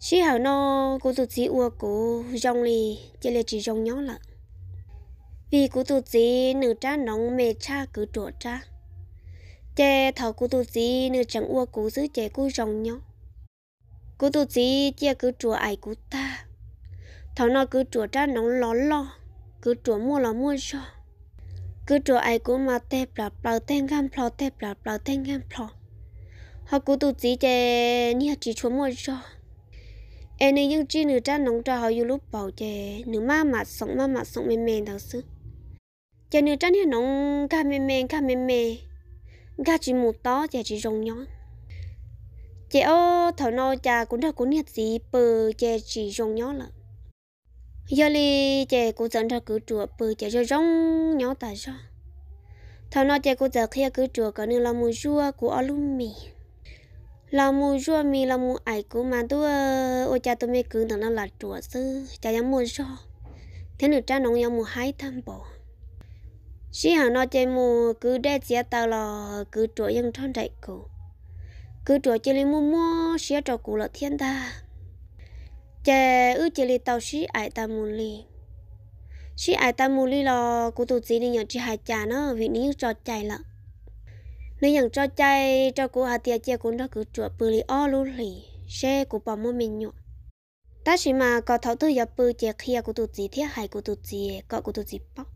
xí hảo nó cô tụt xí ua cô rong lì chế lệ chỉ rong nhỏ lận vì cô tụt xí nửa trăn nồng mẹ cha cứ trộn trăn chè thảo cụ tu sĩ nửa chẳng ua cú giữ chè cú rồng nhau cụ tu sĩ chè cứ chùa ai cú ta thảo nó cứ chùa cha nóng ló lo cứ chùa mua là mua cho cứ chùa ai cú mà tè bla bla tè gam bla tè bla bla tè gam bla họ cú tu sĩ chè nia chỉ chùa mua cho em này nhưng chỉ nửa cha nóng cho họ yêu lúc bảo chè nửa má mặt sống má mặt sống mềm mềm thật sự chè nửa cha nia nóng cam mềm mềm cam mềm mềm gà chỉ một to chả chỉ rồng nhón chị ô thảo nô chả cũng đã cũng nhiệt gì bờ chả chỉ rồng nhón lận giờ li chả cũng dẫn ra cửa chùa bờ chả rồi rong nhón tại sao thảo nô chả cũng giờ khi cửa chùa có nên là mùi chua của alumi là mùi chua, mi là mùi ải của mà tôi ôi cha tôi mới cứ tưởng nó là chùa sư chả dám mua cho, thế nữa cha nó nhau mùi hai thăm bỏ sĩ hào nó chơi mù cứ đe chia tao lò cứ chỗ yên thân đại cổ cứ chỗ chơi li mua mua sĩ trò cụ là thiên ta chè ư chơi li tao sĩ ai ta mù li sĩ ai ta mù li lò cụ tụ gì nên nhận chị hai cha nó vì ní trò chạy lận nên nhận trò chạy trò cụ hà tia chia cũng đó cứ chỗ bự li o lú lì xe cụ bỏ mua mình nhọ ta chỉ mà có thấu tư giờ bự chè kia cụ tụ gì thiết hay cụ tụ gì có cụ tụ gì bóc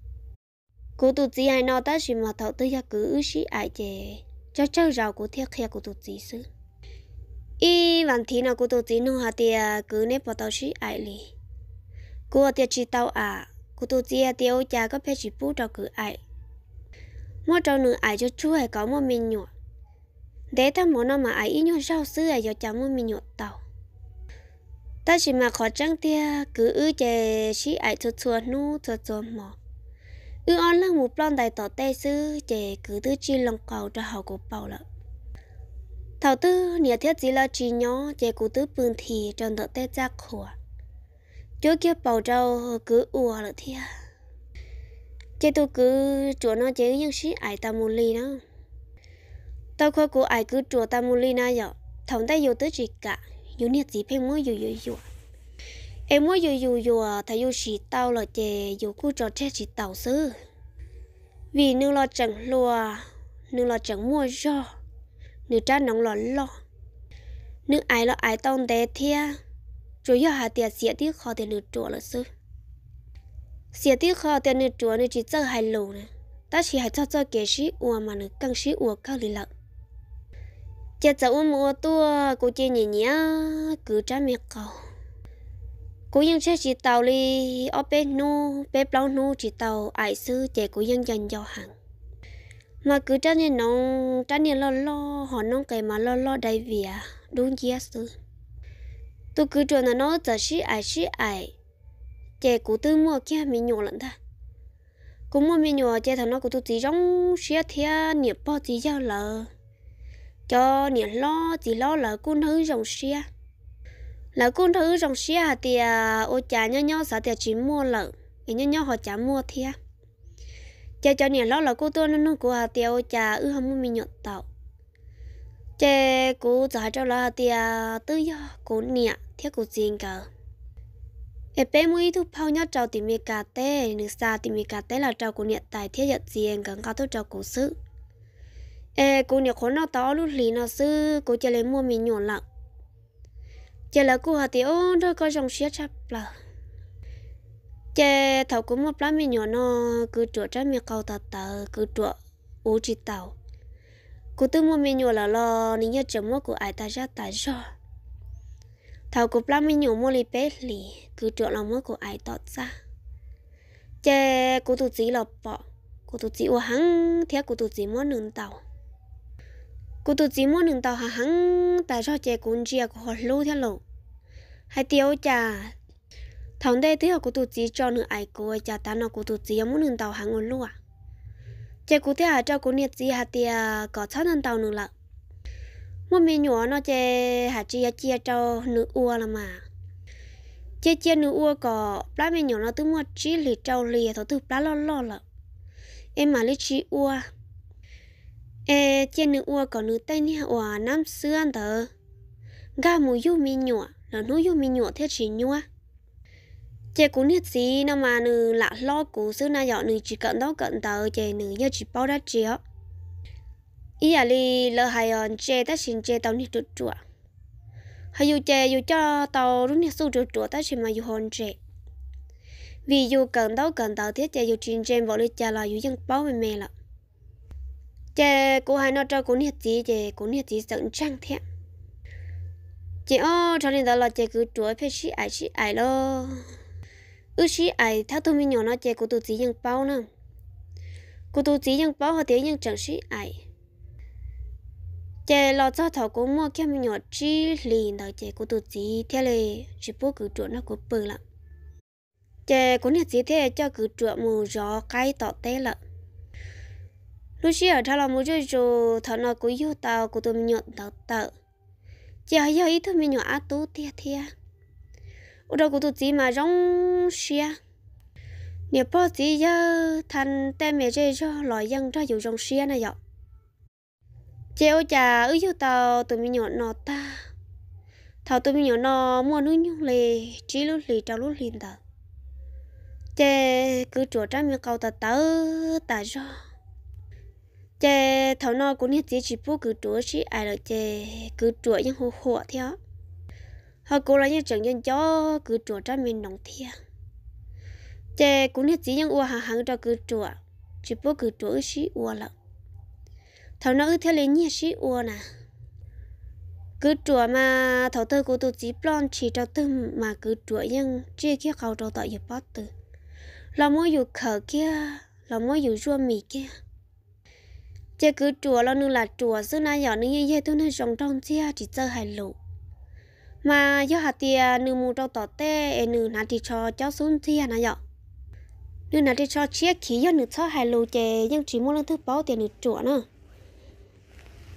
cú tụt gì hay nó ta chỉ mà thấu tới giờ cứ xí ai chè cho cháu rào cú thiệt kia cú tụt gì xứ y vạn thì nào cú tụt gì nó hà tiề cứ nếp vào tàu xí ai lì cú tiề chỉ tàu à cú tụt gì tiề ô cha có phải chỉ bút cho cứ ai mỗi trâu nửa ai cho chú hay có một mình nhọ để ta muốn nó mà ai ít nhọ sau xứ ai cho cháu một mình nhọ tàu ta chỉ mà khó trăng tiề cứ ư chè xí ai cho chuột nu cho chuột mỏ ư on lăng một lon đại tỏ tay sư chè cứ tư chi lòng cầu cho họ cổ bảo lợ thảo tư nhà thiết gì là chi nhỏ chè cứ tư bừng thì cho tỏ tay ra khổ chỗ kia bảo trâu cứ ùa lợ thia chè tôi cứ chỗ nó chè những sĩ ai ta mù ly nó tao khoa của ai cứ chỗ ta mù ly na dọ thằng tay yêu tới chỉ cả yêu nhất gì phê mới yêu yêu yêu em mới dù dù dù thầy dù chỉ tao là chè dù cứ trò chơi chỉ tao sư vì nữ là chẳng lùa nữ là chẳng mua cho nữ cha nóng lo lo nữ ai là ai tông té thia rồi giờ hà tiệt xịa tiếc khó tiền nữ chùa là sư xịa tiếc khó tiền nữ chùa nữ chỉ chơi hai lù nè ta chỉ hai cho cho kẻ sĩ ua mà nữ căng sĩ ua cao lì lợn chết cháu mua tua cô chơi nhẹ nhẹ cứ trả mẹ cầu cố nhân chơi chỉ tàu li ở bên nu bên bao nu chỉ tàu ai sư chạy cố nhân dành cho hàng mà cứ cho nên nông cho nên lo lo họ nông cái mà lo lo đại vì à đúng chưa sư tôi cứ cho nó nó giờ sĩ ai sĩ ai chạy cố tư mua kia mình nhỏ lận ta cố mua mình nhỏ chạy thằng nó cố tôi chỉ giống xía thia niệm bao chỉ giao lờ cho niệm lo chỉ lo lờ cô nữ dòng xía là con thứ trong xe à, thì à, ô cha nhau nhau sợ thì chỉ mua lợn cái nhau nhau họ chả mua thia cha cho nè lo là cô tôi nó của hà ô cha ư không muốn mình nhận tàu cha cô giải cho là tiêu à, tư do cô nè theo cô riêng cả em bé mới thu phao nhau trâu tìm mi cà tê nước xa tìm mi cà tê là trâu cô nè tài thiết nhận riêng gần cao tôi trâu cô sự em cô nè khốn nó to lúc lì nó sư cô chơi lấy mua mình nhổ lợn giờ là cô họ thì thôi coi dòng xía chắp là giờ thầu cũng một lá mi nhỏ nó cứ chỗ trái mi cầu tạt tạt cứ chỗ u chỉ tàu cô tư mua mình nhỏ là lo nên nhớ chấm mua của ai ta ra ta cho thầu cũng lá mi nhỏ mua lì bé lì cứ chỗ là mua của ai tọt ra giờ cô tụt chỉ là bỏ cô tụt chỉ u hăng theo cô tụt chỉ mua nướng tàu cô tụt chỉ muốn nâng tàu hàng hắn tại cho trẻ cũng chia có họ lâu theo lộ hai tiêu chả thằng đây thứ cô tụt chỉ cho nửa ai cô chả ta nó cô tụt chỉ muốn nâng tàu hàng ngồi luôn à trẻ cô thế à cho cô nhiệt gì hà tia có sát nâng tàu nữa lợ một mình nhỏ nó trẻ hà chia chia cho nữ ua là mà chia chia nữ ua có lá mình nhỏ nó tự mua chỉ lì trâu lì thấu từ lá lo lo là em mà lấy chỉ ua ê trên nữ ua có nữ tên nha ua năm xưa tờ ga mù yu mi nhọ là nữ yu mi nhọ thế chỉ nhua chị cũng nhiệt gì nó mà nữ lạ lo cú xưa na dọ nữ chỉ cận đó cận tờ chị nữ nhớ chỉ bao đã triệu ý à li lỡ hay on chị ta xin chị tao nhiệt trụ trụ hay dù chị dù cho tao lúc nhiệt su trụ trụ ta xin mà dù hòn chị vì dù cần đâu cần tao thiết chị dù chuyện trên võ lý cha là dù dân bao mẹ mẹ lắm chè cô hai nó cho cô nhiệt gì chè cô nhiệt gì dẫn trang thế chị ô cho nên đó là chị cứ chuối phải xí ai xí ai lo ư xí ai thao tôi mi nhỏ nó chè cô tôi bao nè cô tôi bao họ thế nhưng chẳng xí ai chị lo cho thảo cô mua kia mi nhỏ chỉ liền đó chị cô tôi chỉ theo lệ chỉ bố cứ chúa nó cứ bự lắm chị cô nhiệt gì thế cho cứ chúa mù gió cái tọt té lợn lúc xưa thà là muốn chơi trò thà nó cũng yêu tao tụi tôi nhọn tao tao giờ hay yêu ít thôi mình nhọn á tú tia tia ở đâu cũng tụi chị mà rong xia nếu bao chị giờ thành tên mẹ chơi cho loại dân cho dù rong xia này vậy giờ ơi chà yêu tao tụi mình nhọn nó ta thảo tụi mình nhọn nó mua nước nhung lì chỉ lúc lì trong lúc liền tao giờ cứ chỗ trái miệng cầu tao tao tao cho chè thảo nó cũng nhất chỉ chỉ bố cứ chúa chỉ ai là chè cứ chúa những hồ hộ theo họ cố là những chẳng nhân cho cứ chúa cho miền nông theo chè cũng nhất chỉ những ua hàng hàng cho cứ chúa chỉ bố cứ chúa chỉ ua lợ thảo nó ư theo lấy nhiệt chỉ ua nè cứ chúa mà thảo tư của tôi chỉ plon chỉ cho tư mà cứ chúa nhưng chia kia khẩu trâu tội dập bót từ là mỗi dù khờ kia là mỗi dù ruộng mì kia chứ cứ chùa lo nương là chùa xưa nay nhỏ nương như thế tôi nên sống trong chia chỉ chơi hài lộ mà do hạt tia nương mù trong tỏ tê nương nà thì cho cháu xuống chia nà dọ nữ nà thì cho chia khí do nữ cho hài lộ chè nhưng chỉ muốn lần thứ bao tiền nữ chùa nữa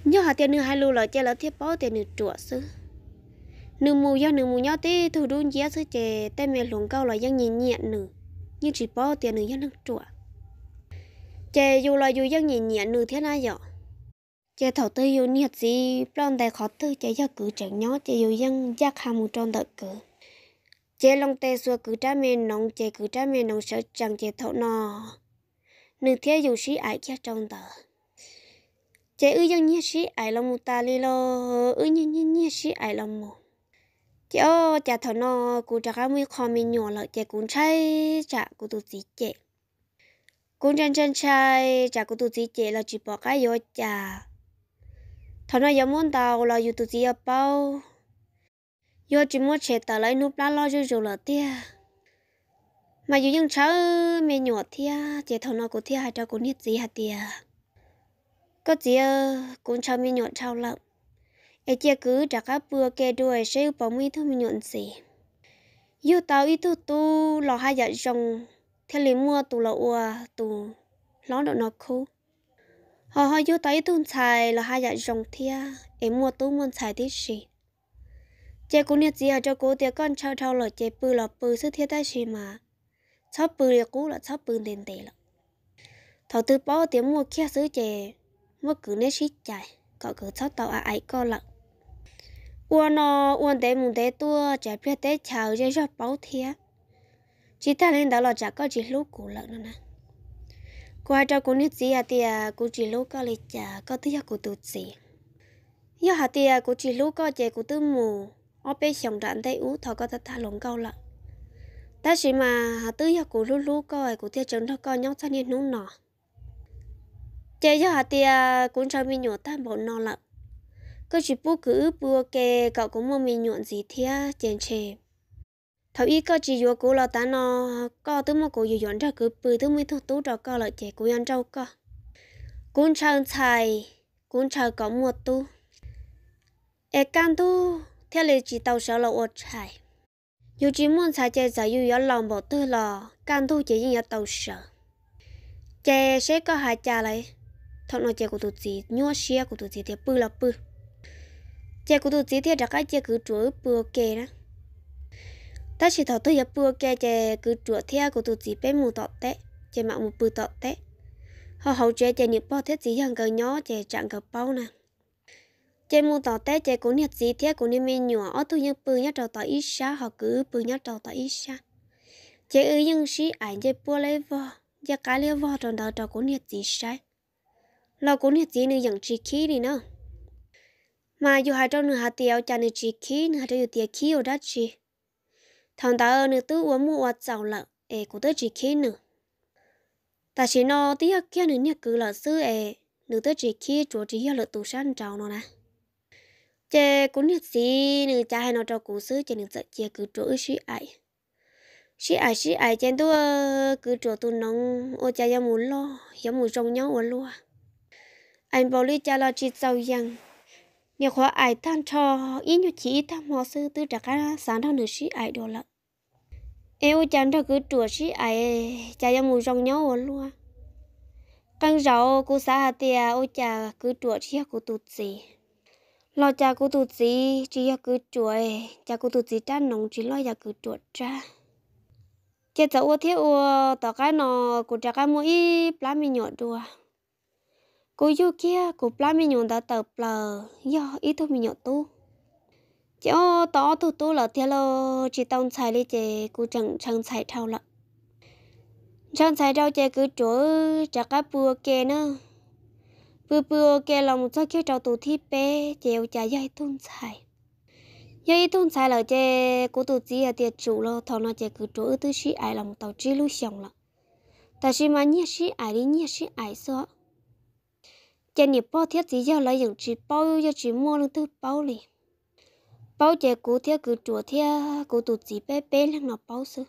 do hạt tia nữ hài lộ là chè là thiết bao tiền nữ chùa xưa nương mù do nương mù nhau tê thủ đun chia xưa chè tê mẹ luồng câu là dân nhìn nhẹ nương nhưng chỉ bao tiền nữ do nữ chùa chế dù là dù dân nhìn nhận nữ thế nào vậy chế thầu tư dù nhiệt gì lòng đại khó tư chế giờ cử chẳng nhó chế dù dân giác hàm một trong đợi cử chế lòng tay xua cử trả mình nóng chế cử trả mình nóng sợ chẳng chế thầu nọ nữ thế dù sĩ ai kia trong tờ chế ư dân nhiệt sĩ ai lòng một ta li lo ư nhiệt nhiệt nhiệt sĩ ai lòng một chế ô chả thầu nọ cụ chả cá mui khó mình nhỏ lợi chế cũng chay chả cụ tụt gì chế cũng chân chân trai chả có tụi gì chế là chỉ bỏ cái yo chả thằng nào yếm muốn tàu là yêu tụi gì ở bao yo chỉ muốn chế tờ lấy nút lá lo cho rồi là tia mà yêu những cháu mẹ nhỏ tia chế thằng nào có tia hay cho có nhiệt gì hả tia có gì cũng cháu mẹ nhỏ cháu lắm ai chia cứ chả cá bừa kê đuôi sẽ bỏ mi thôi mẹ nhọn gì yêu tàu ít tu tu lo hai vợ chồng thế lấy mua tù là ua tù lón được nó khô họ họ vô tới tuần xài là hai dạng rồng thia em mua tú muốn xài tí gì chị cũng nhiệt gì cho cô tiệc con trao trao là chị bự là bự sức thiết ta gì mà chó bự là cũ là chó bự đền tệ là thầu tư bao tiệc mua kia xứ chị mua cứ nét xít chạy có cứ chó tàu à ấy co lận uo nó uo tế mùng tế tua chạy biết tế chào chơi cho bao thiệt chỉ ta lên đó là chả có chỉ lúc cũ lợn nữa nè qua cho cô nít gì à thì à cô chỉ lúc có lịch chả à, có thứ gì cô tụt gì giờ hà thì à cô chỉ lúc có chỉ cô tư mù ở bên sông đạn tây ú thọ có thật thà lồng câu lợn ta chỉ mà hà tư giờ cô lúc lúc coi cô tiêu chuẩn đó coi nhóc thanh niên nũng nọ chơi giờ hà thì à cũng cho mình nhổ tan bộ nọ lợn cứ chỉ bố cứ bùa kê cậu cũng mua mình nhuận gì thế chèn chèn thầu y có chỉ vô cố là ta nó có thứ mà cố vô dọn ra cứ bự tứ mới thu tú đó có là trẻ cố dọn rau có cũng chào xài cũng chào có một tu e can tu theo lời chỉ tàu sợ là ột xài dù chỉ muốn xài chơi giờ dù yếu lòng bỏ tư là can tu chỉ như tàu sợ chè sẽ có hai cha lại thọ nó chè của tụi chị nhua xe của tụi chị thì bự là bự chè của tụi chị thì chắc cái chè cứ chuối bự kề đó ta chỉ thọ tôi bùa kê chè cứ chuột theo của tôi chỉ bé mù tọt té chè mạo một bự tọt té họ hậu chè chè niệm bao thiết gì hàng cờ nhỏ chè trạng cờ bao nè chè mù tọt té chè cũng nhiệt gì theo cũng niệm mình nhỏ ở tôi nhưng bự nhất trầu tọt ít xa họ cứ bự nhất trầu tọt ít xa chè ư nhưng sĩ ảnh chè bùa lấy vò giá cá lấy vò tròn đầu trầu cũng nhiệt gì sai lo cũng nhiệt gì nữa dạng chỉ khí đi nữa mà dù hai trong nửa hạt tiêu chả nửa chỉ khí nửa trong nửa tiêu khí ở đó chỉ thằng ta ơ nữ tư uống mua chảo lợ ê cũng tới chỉ khi nữa ta chỉ nó tí hắc kia nữ nhà cứ lợ sư ê nữ tới chỉ khi chúa chỉ hiệu lợ tù săn chảo nó nè chê cũng nhật gì nữ cha hay nó cho cũng sư chỉ nữ sợ chê cứ chúa sĩ ai sĩ ai sĩ ai chê tu cứ chúa tu nóng ô cha ya muốn lo ya muốn trông nhau ở luôn anh bảo lý cha là chỉ sau yang nhiều khóa ai tham cho ít như chỉ tham họ sư từ trả cá sáng thao nửa sĩ ai đồ lận yêu chẳng thao cứ chùa sĩ ai chả ra mù rong nhau luôn căn rau cô xã hà tia à, ô chả cứ chùa sĩ cô tụt gì lo chả cô tụt gì chỉ hà cứ chùa chả cô tụt gì cha nóng chỉ lo chả cứ chùa cha chết cháu ô thiếu ô tao cái nó cô trả cá mỗi plasma mi nhỏ đùa cô yêu kia cô plá mi nhung đã tập là do ý thôi mi nhung tu chỉ ô tỏ tu tu là thế lo chỉ tông xài đi chị cô chẳng chẳng xài thâu lận chẳng xài đâu chị cứ chỗ chả cá bùa kia nữa bùa bùa kia là một số kia trâu tu thi bé chị ô chả dây tông xài dây tông xài là chị cô tu chỉ là tiệt chủ lo thằng nó chị cứ chỗ tư sĩ ai làm tàu chỉ lưu xong lận ta chỉ mà nhớ sĩ ai đi nhớ sĩ ai sao chỉ nhiều bao thiết gì giờ lấy những chỉ bao giờ chỉ mua lưng thứ bao liền bao chỉ cú thiết cứ chùa thiết cú tụt gì bé bé lưng nó bao sư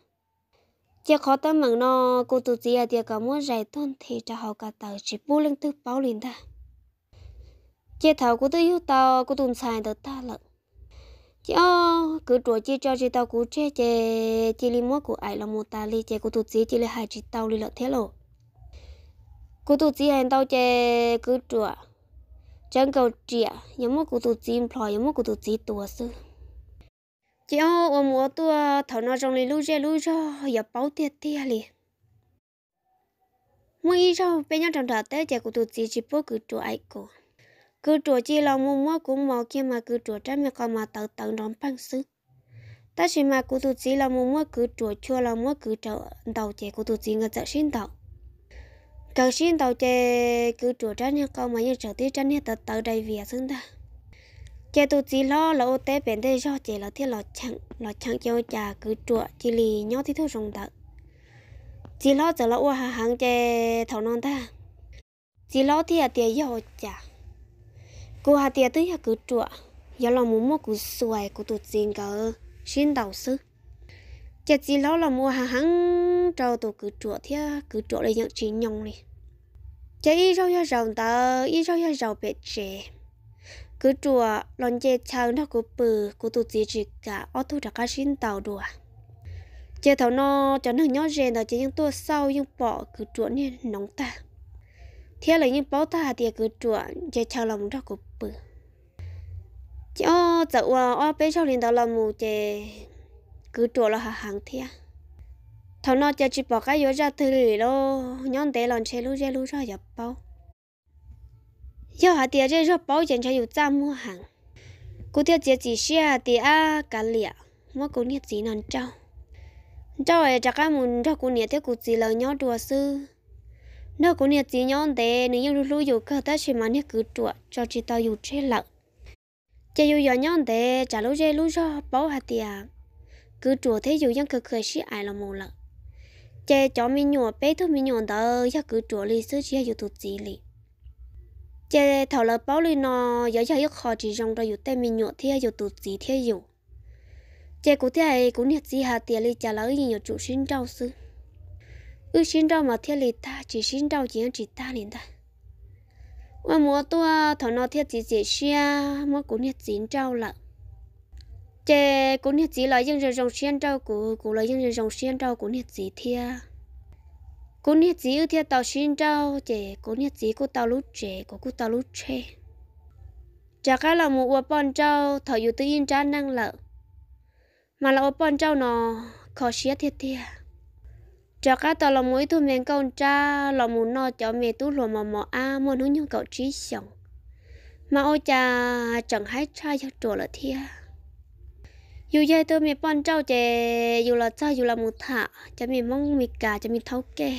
chỉ khó tâm mừng nó cú tụt gì à thì cả muốn giải thôn thì cho họ cả tờ chỉ bu lưng thứ bao liền ta chỉ thảo cú tự yêu tao cú tụt xài được ta lận chị ô cứ chùa chị cho chị tao cú che chị chị li mua của ai là một ta li chị cú tụt gì chị là hai chị tao li lợn thế lộ cú tụ chỉ hành tàu chè cứ chùa chẳng cầu chia nhưng mua cú tụ chỉ phò nhưng mua cú tụ chỉ tua sư chỉ ô ô mua tua thầu nó trong này lưu chè lưu cho giờ bảo tiệt tiệt liền mua ý cho bên nhau trong đời tới chơi cú tụ chỉ chỉ bố cứ chùa ai cổ cứ chùa chỉ là mua mua cũng mò kia mà cứ chùa trái mẹ còn mà tàu tận đón bằng sư ta chỉ mà cụ tụ chỉ là mua mua cứ chùa chua là mua cứ chợ tàu chè cú tụ chỉ người chợ xin tàu cầu xin tàu chè cứ chủ trang như câu mà như trở tiết trang như tờ tờ đầy việc xứng ta chè tụ chỉ lo là ô tế bền thế do chè là thiết lọ chẳng lọ chẳng cho trà cứ chùa chỉ lì nhau thì thôi rồng tợ chỉ lo giờ là ô hà hàng chè thầu non ta chỉ lo thì à tiền yêu chả cô hà tiền tới hà cứ chùa giờ là muốn mua cứ xuôi cứ tụ chỉ cả xin đầu sư chết gì lâu là mua hàng hàng trâu tụ cứ chỗ thế cứ chỗ lại nhận chỉ nhông đi chả ít rau ya rau ta ít rau ya rau bẹt chè cứ chỗ lần chè chàng nó cứ bự cứ tụ chỉ chỉ cả ô tu đã cá xin tàu đùa chè thầu nó cho nó nhỏ rèn đó chỉ những tua sau những bỏ cứ chỗ nên nóng ta thế là những bỏ ta thì cứ chỗ chè chàng lòng nó cứ bự chè ô dạo ô bé sau liền đó là mù chè cứ trộn là hàng thế à nó cho chị bỏ cái vô ra từ lì lô nhon té lon xe lú xe lú ra nhập bao giờ hạt tiệt chơi ra bao tiền cho yêu cha mua hàng cô tiêu chỉ chỉ xe tiệt à cả lẹ mua cô nhiệt chỉ non trâu. Trâu ấy chắc cái muốn trao cô nhiệt theo cô chỉ là nhau đùa sư nó cô nhiệt chỉ nhon té nếu như lú yêu cơ ta chỉ mà nhiệt cứ đùa cho chị tao yêu chơi lợn chơi yêu giờ nhon té trả lú chơi lú cho bao hạt tiệt cứ chùa thế dù dân cực khởi sĩ ai là mù lợ chè chó mi nhỏ bé thôi mi nhỏ đó ya cứ chùa li sư chia dù tụt gì li chè thảo là bao li nó giờ giờ yêu khó chỉ rong rồi dù tên mi nhỏ thế dù tụt gì thế dù chè cũng thế ấy cũng nhiệt gì hà tiền li trả lỡ gì nhiều chủ sinh trâu sư ư sinh trâu mà thế li ta chỉ sinh trâu chỉ chỉ ta liền ta qua mùa tua thảo nó thế chỉ chỉ xia mua cũng nhiệt chín trâu lợn chè cũng nhiệt chỉ là dân rồi dòng xiên trâu của của là dân rồi dòng xiên trâu của nhiệt chỉ thia cũng nhiệt chỉ thia tàu xiên trâu chè cũng nhiệt chỉ của tàu lú chè của của tàu lú chè chả cái là một quả bòn trâu thở อยู่ tự nhiên trả năng lợ mà là quả bòn trâu nó khó xía thiệt thia chả cái tàu là mỗi thu miệng câu cha là muốn nó cho mẹ tú lùa mò mò a muốn hướng những cậu trí sống mà ôi cha chẳng hay trai cho trộn là thia อยู่ใหญ่ตัวมีป้อนเจ้าเจอยู่ละเจ้าอยู่ละมุทะจะมีม่องมีกาจะมีเท้าแก่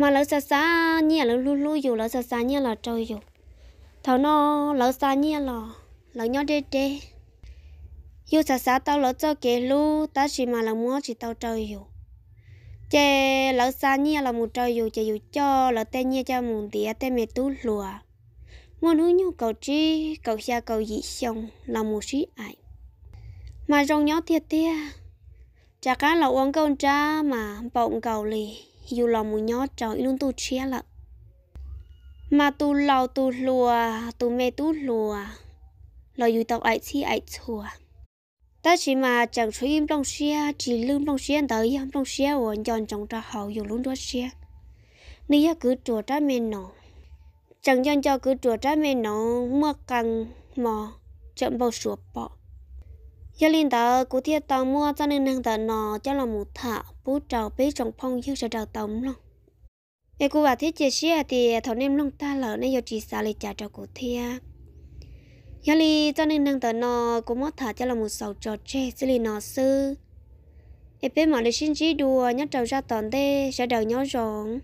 มาแล้วซาซาเนี่ยแล้วลู่ลู่อยู่แล้วซาซาเนี่ยเราเจ้าอยู่เท่านอแล้วซาเนี่ยเราเราย่อเด้เด้อยู่ซาซาเต้าเราเจ้าเกลู่ตาชิมาเรามัวชิเต้าเจ้าอยู่เจแล้วซาเนี่ยเรามุเจ้าอยู่จะอยู่จ้อเราเต้เนี่ยจะมุเดียเต้เมตู้หลัวมัวนู้นอยู่เกาจีเกาเฮียเกาหยีชงเรามุชิไอ mà rong nhau thiệt tia chả cá là uống câu cha mà bọng cầu lì dù lòng mù nhau cháu luôn tu chia lận mà tu lầu tu lùa tu mê tu lùa lò dù tộc ấy chi ấy chùa ta chỉ mà chẳng suy im trong xe chỉ lưng trong xe tới im trong xe ổn giòn trong trà hậu dù luôn đó xe nếu cứ chùa trái men nọ chẳng giòn cho cứ chùa trái men nọ mưa căng mò chậm bao sủa bỏ giờ linh đó cụ thiệt tàu mua cho nên năng tàu nọ cho là một thả bố trào bế trong phong như sẽ trào tống luôn. em cụ bảo thiết chia sẻ thì thảo nem long ta lỡ nên giờ chỉ xa lấy trả cho cụ thiệt giờ linh cho nên năng tàu nọ cũng mất thả cho là một sầu trò che xử lý nọ sư em biết mọi lời xin chỉ đùa nhất trào ra toàn tê sẽ đầu nhau rộng